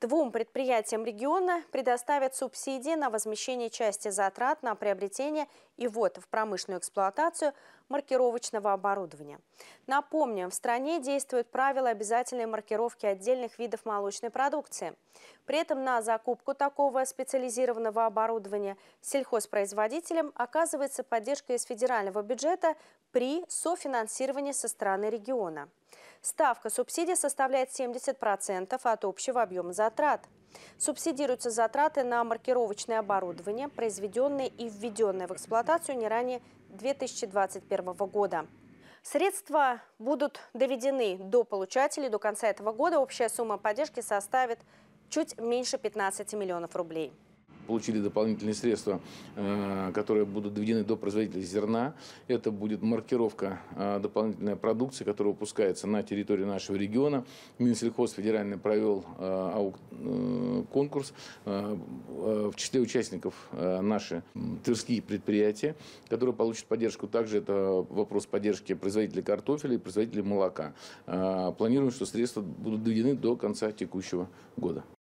Двум предприятиям региона предоставят субсидии на возмещение части затрат на приобретение и ввод в промышленную эксплуатацию маркировочного оборудования. Напомним, в стране действуют правила обязательной маркировки отдельных видов молочной продукции. При этом на закупку такого специализированного оборудования сельхозпроизводителям оказывается поддержка из федерального бюджета при софинансировании со стороны региона. Ставка субсидии составляет 70% от общего объема затрат. Субсидируются затраты на маркировочное оборудование, произведенное и введенное в эксплуатацию не ранее 2021 года. Средства будут доведены до получателей до конца этого года. Общая сумма поддержки составит чуть меньше 15 миллионов рублей получили дополнительные средства, э, которые будут доведены до производителя зерна. Это будет маркировка э, дополнительной продукции, которая выпускается на территории нашего региона. Минсельхоз федеральный провел э, конкурс. В числе участников наши тверские предприятия, которые получат поддержку. Также это вопрос поддержки производителей картофеля и производителей молока. Планируем, что средства будут доведены до конца текущего года.